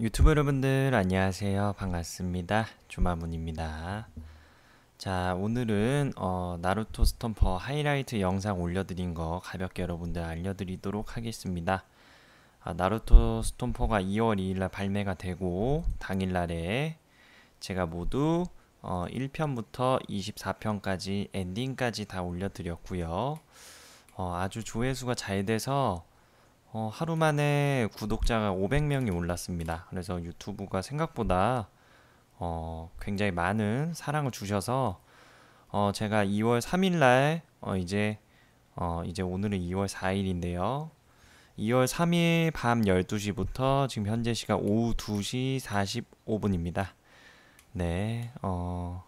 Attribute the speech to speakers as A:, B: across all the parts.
A: 유튜브 여러분들 안녕하세요. 반갑습니다. 조마문입니다. 자, 오늘은 어, 나루토 스톰퍼 하이라이트 영상 올려드린 거 가볍게 여러분들 알려드리도록 하겠습니다. 아, 나루토 스톰퍼가 2월 2일날 발매가 되고 당일날에 제가 모두 어, 1편부터 24편까지 엔딩까지 다 올려드렸고요. 어, 아주 조회수가 잘 돼서 어, 하루 만에 구독자가 500명이 올랐습니다. 그래서 유튜브가 생각보다 어, 굉장히 많은 사랑을 주셔서 어, 제가 2월 3일날 어, 이제 어, 이제 오늘은 2월 4일인데요. 2월 3일 밤 12시부터 지금 현재 시각 오후 2시 45분입니다. 네, 어,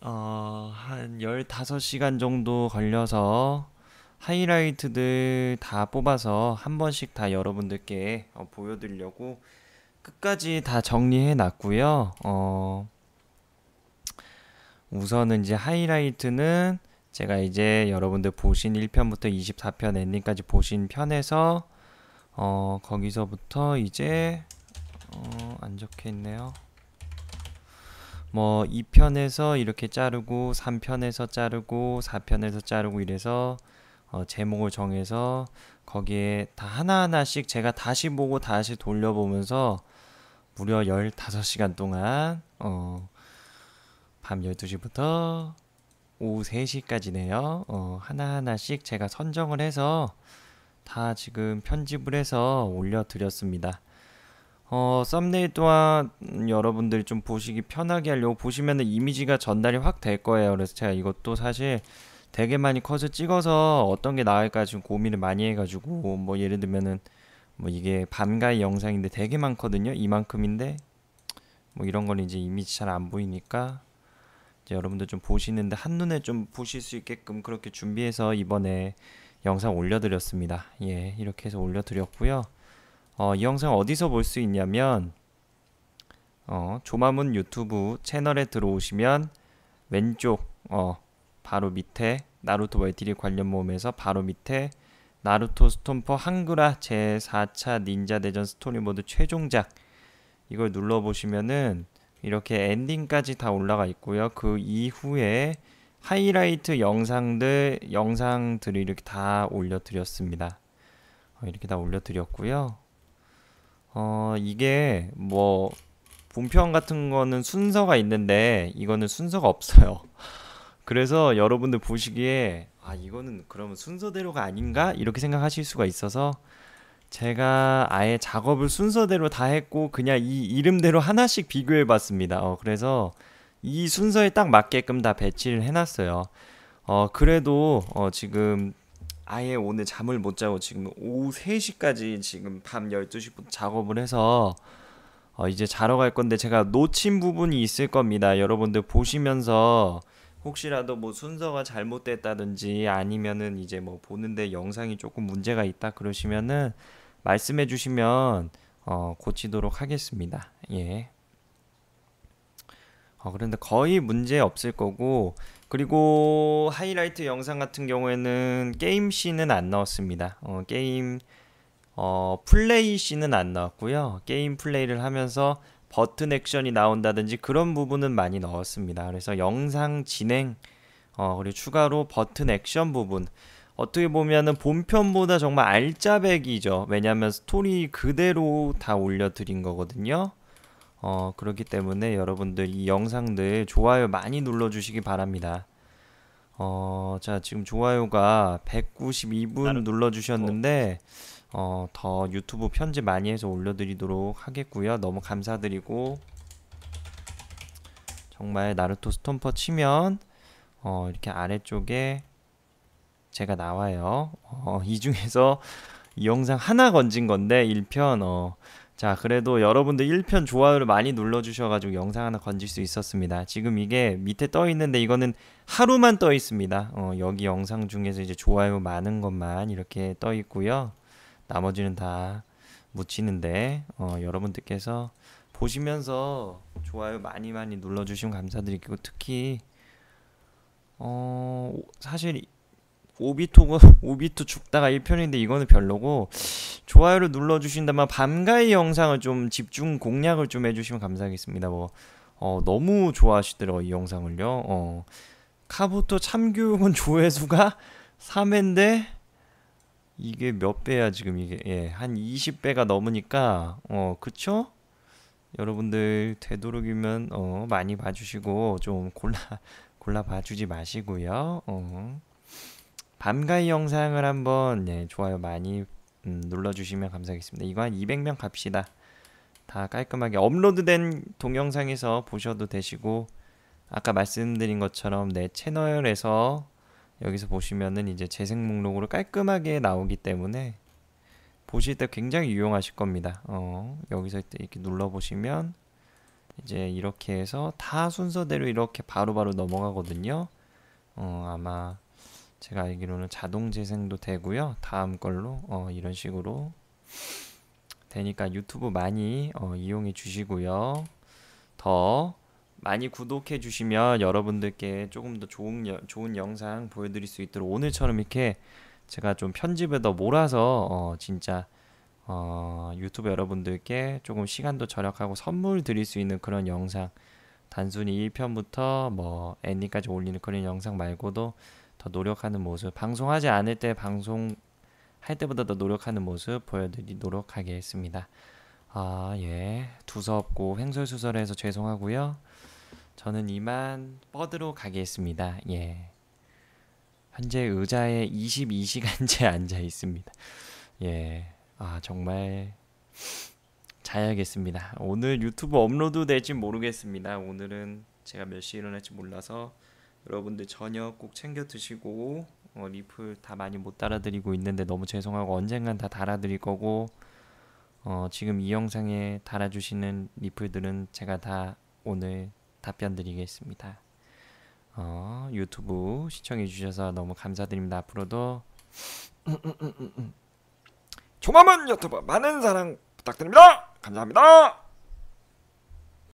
A: 어, 한 15시간 정도 걸려서 하이라이트들 다 뽑아서 한 번씩 다 여러분들께 어, 보여드리려고 끝까지 다 정리해 놨고요. 어, 우선은 이제 하이라이트는 제가 이제 여러분들 보신 1편부터 24편 엔딩까지 보신 편에서 어, 거기서부터 이제 어, 안 적혀 있네요. 뭐 2편에서 이렇게 자르고 3편에서 자르고 4편에서 자르고 이래서 어, 제목을 정해서 거기에 다 하나하나씩 제가 다시 보고 다시 돌려보면서 무려 15시간 동안 어, 밤 12시부터 오후 3시까지네요. 어, 하나하나씩 제가 선정을 해서 다 지금 편집을 해서 올려드렸습니다. 어, 썸네일 또한 여러분들이 좀 보시기 편하게 하려고 보시면 이미지가 전달이 확 될 거예요. 그래서 제가 이것도 사실 되게 많이 커서 찍어서 어떤 게 나을까 지금 고민을 많이 해가지고 뭐 예를 들면은 뭐 이게 밤가이 영상인데 되게 많거든요 이만큼인데 뭐 이런 건 이제 이미지 잘 안 보이니까 이제 여러분들 좀 보시는데 한눈에 좀 보실 수 있게끔 그렇게 준비해서 이번에 영상 올려드렸습니다 예 이렇게 해서 올려드렸고요 어, 이 영상 어디서 볼 수 있냐면 어, 조마문 유튜브 채널에 들어오시면 왼쪽 어, 바로 밑에 나루토 멀티리 관련 모음에서 바로 밑에 나루토 스톰퍼 한글화 제4차 닌자 대전 스토리모드 최종작 이걸 눌러보시면은 이렇게 엔딩까지 다 올라가 있고요. 그 이후에 하이라이트 영상들 영상들을 이렇게 다 올려드렸습니다. 어, 이렇게 다 올려드렸고요. 어 이게 뭐 본편 같은 거는 순서가 있는데 이거는 순서가 없어요. 그래서 여러분들 보시기에 아 이거는 그러면 순서대로가 아닌가 이렇게 생각하실 수가 있어서 제가 아예 작업을 순서대로 다 했고 그냥 이 이름대로 하나씩 비교해 봤습니다. 어, 그래서 이 순서에 딱 맞게끔 다 배치를 해놨어요. 어, 그래도 어, 지금 아예 오늘 잠을 못 자고 지금 오후 3시까지 지금 밤 12시부터 작업을 해서 어, 이제 자러 갈 건데 제가 놓친 부분이 있을 겁니다. 여러분들 보시면서 혹시라도 뭐 순서가 잘못됐다든지 아니면은 이제 뭐 보는데 영상이 조금 문제가 있다 그러시면은 말씀해 주시면 어, 고치도록 하겠습니다. 예. 어, 그런데 거의 문제 없을 거고 그리고 하이라이트 영상 같은 경우에는 게임 씬은 안 넣었습니다. 어, 게임 어, 플레이 씬은 안 나왔고요. 게임 플레이를 하면서 버튼 액션이 나온다든지 그런 부분은 많이 넣었습니다. 그래서 영상 진행 어, 그리고 추가로 버튼 액션 부분 어떻게 보면은 본편보다 정말 알짜배기죠. 왜냐하면 스토리 그대로 다 올려드린 거거든요. 어, 그렇기 때문에 여러분들 이 영상들 좋아요 많이 눌러주시기 바랍니다. 어, 자, 지금 좋아요가 192분 눌러주셨는데, 어. 어, 더 유튜브 편집 많이 해서 올려드리도록 하겠고요. 너무 감사드리고 정말 나루토 스톰퍼 치면 어, 이렇게 아래쪽에 제가 나와요. 어, 이 중에서 이 영상 하나 건진 건데 1편 어, 자 그래도 여러분들 1편 좋아요를 많이 눌러주셔가지고 영상 하나 건질 수 있었습니다. 지금 이게 밑에 떠 있는데 이거는 하루만 떠 있습니다. 어, 여기 영상 중에서 이제 좋아요 많은 것만 이렇게 떠 있고요. 나머지는 다 묻히는데 어, 여러분들께서 보시면서 좋아요 많이 많이 눌러주시면 감사드리고 특히 어 사실 오비토가 오비토 죽다가 1편인데 이거는 별로고 좋아요를 눌러주신다면 밤가이 영상을 좀 집중 공략을 좀 해주시면 감사하겠습니다 뭐 어, 너무 좋아하시더라고 이 영상을요 어, 카보토 참교육은 조회수가 3회인데 이게 몇 배야 지금 이게 예, 한 20배가 넘으니까 어 그쵸? 여러분들 되도록이면 어 많이 봐주시고 좀 골라 골라 봐주지 마시고요. 어. 밤가이 영상을 한번 예, 좋아요 많이 음, 눌러주시면 감사하겠습니다. 이거 한 200명 갑시다. 다 깔끔하게 업로드된 동영상에서 보셔도 되시고 아까 말씀드린 것처럼 내 채널에서 여기서 보시면은 이제 재생 목록으로 깔끔하게 나오기 때문에 보실 때 굉장히 유용하실 겁니다. 어, 여기서 이렇게 눌러보시면 이제 이렇게 해서 다 순서대로 이렇게 바로바로 바로 넘어가거든요. 어, 아마 제가 알기로는 자동 재생도 되고요. 다음 걸로 어, 이런 식으로 되니까 유튜브 많이 어, 이용해 주시고요. 더 많이 구독해 주시면 여러분들께 조금 더 좋은 여, 좋은 영상 보여드릴 수 있도록 오늘처럼 이렇게 제가 좀 편집에 더 몰아서 어, 진짜 어, 유튜브 여러분들께 조금 시간도 절약하고 선물 드릴 수 있는 그런 영상 단순히 1편부터 뭐 엔딩까지 올리는 그런 영상 말고도 더 노력하는 모습 방송하지 않을 때 방송 할 때보다 더 노력하는 모습 보여드리노력 하겠습니다. 아, 예. 두서없고 횡설수설해서 죄송하고요. 저는 이만 뻗으러 가겠습니다. 예. 현재 의자에 22시간째 앉아 있습니다. 예. 아, 정말 자야겠습니다. 오늘 유튜브 업로드 될지 모르겠습니다. 오늘은 제가 몇 시에 일어날지 몰라서 여러분들 저녁 꼭 챙겨 드시고 어, 리플 다 많이 못 달아드리고 있는데 너무 죄송하고 언젠간 다 달아드릴 거고 어, 지금 이 영상에 달아주시는 리플들은 제가 다 오늘 답변 드리겠습니다. 어, 유튜브 시청해 주셔서 너무 감사드립니다. 앞으로도 조마만 유튜브 많은 사랑 부탁드립니다. 감사합니다.